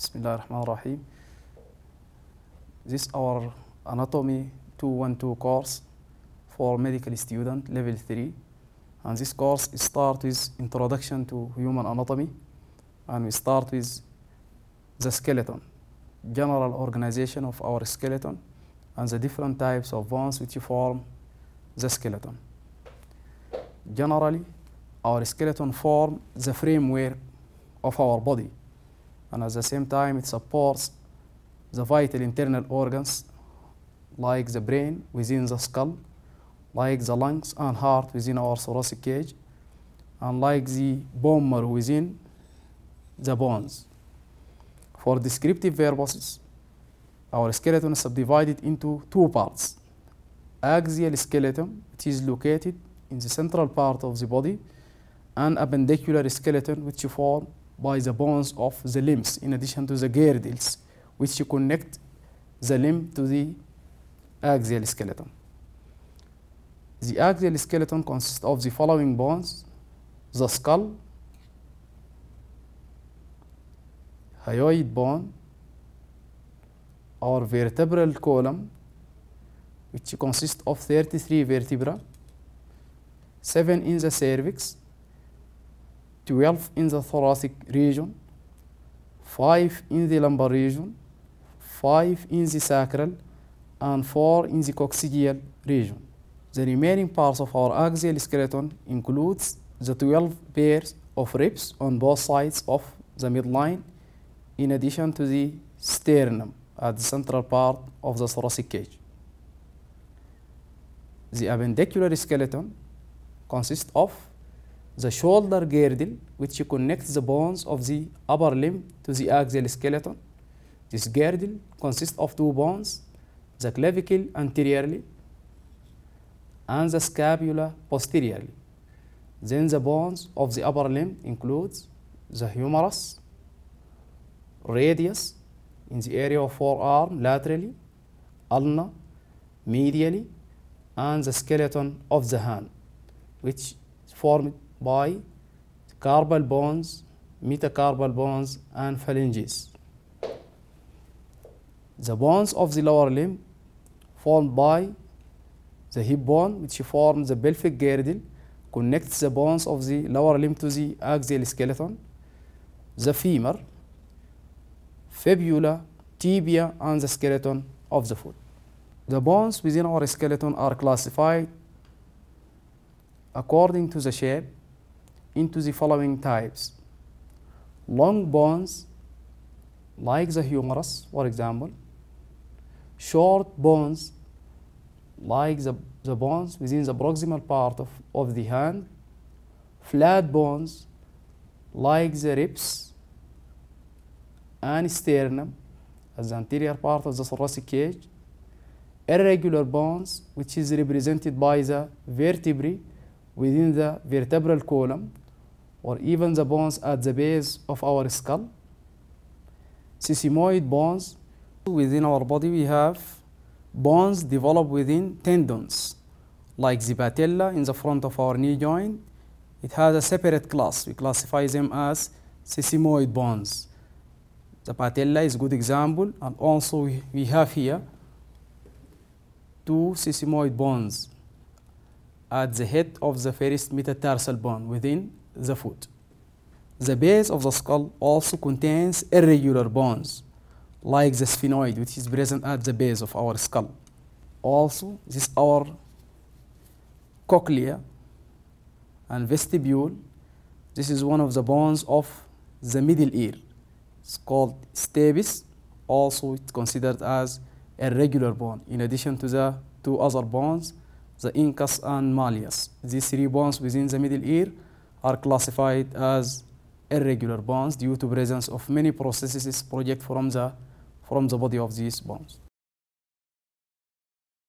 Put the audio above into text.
Bismillah ar-Rahman rahim This our Anatomy 212 course for medical student level 3. And this course starts with Introduction to Human Anatomy. And we start with the skeleton, general organization of our skeleton, and the different types of bones which form the skeleton. Generally, our skeleton form the framework of our body and at the same time it supports the vital internal organs like the brain within the skull, like the lungs and heart within our thoracic cage, and like the bone marrow within the bones. For descriptive purposes, our skeleton is subdivided into two parts. Axial skeleton, which is located in the central part of the body, and appendicular skeleton, which form by the bones of the limbs, in addition to the girdles, which connect the limb to the axial skeleton. The axial skeleton consists of the following bones, the skull, hyoid bone, or vertebral column, which consists of 33 vertebrae, 7 in the cervix, 12 in the thoracic region, 5 in the lumbar region, 5 in the sacral, and 4 in the coccygeal region. The remaining parts of our axial skeleton includes the 12 pairs of ribs on both sides of the midline, in addition to the sternum at the central part of the thoracic cage. The appendicular skeleton consists of the shoulder girdle which connects the bones of the upper limb to the axial skeleton. This girdle consists of two bones, the clavicle anteriorly and the scapula posteriorly. Then the bones of the upper limb includes the humerus, radius in the area of forearm laterally, ulna medially, and the skeleton of the hand, which formed by carpal bones, metacarpal bones and phalanges. The bones of the lower limb formed by the hip bone which forms the pelvic girdle connects the bones of the lower limb to the axial skeleton, the femur, fibula, tibia and the skeleton of the foot. The bones within our skeleton are classified according to the shape into the following types long bones like the humerus for example short bones like the, the bones within the proximal part of, of the hand flat bones like the ribs and sternum as the anterior part of the thoracic cage irregular bones which is represented by the vertebrae within the vertebral column or even the bones at the base of our skull. Sesamoid bones, within our body we have bones developed within tendons, like the patella in the front of our knee joint. It has a separate class. We classify them as sesamoid bones. The patella is a good example, and also we have here two sesamoid bones at the head of the first metatarsal bone within the foot. The base of the skull also contains irregular bones, like the sphenoid, which is present at the base of our skull. Also, this our cochlea and vestibule. This is one of the bones of the middle ear. It's called stapes. Also, it's considered as a regular bone, in addition to the two other bones, the incus and malleus. These three bones within the middle ear are classified as irregular bonds due to presence of many processes project from the, from the body of these bonds.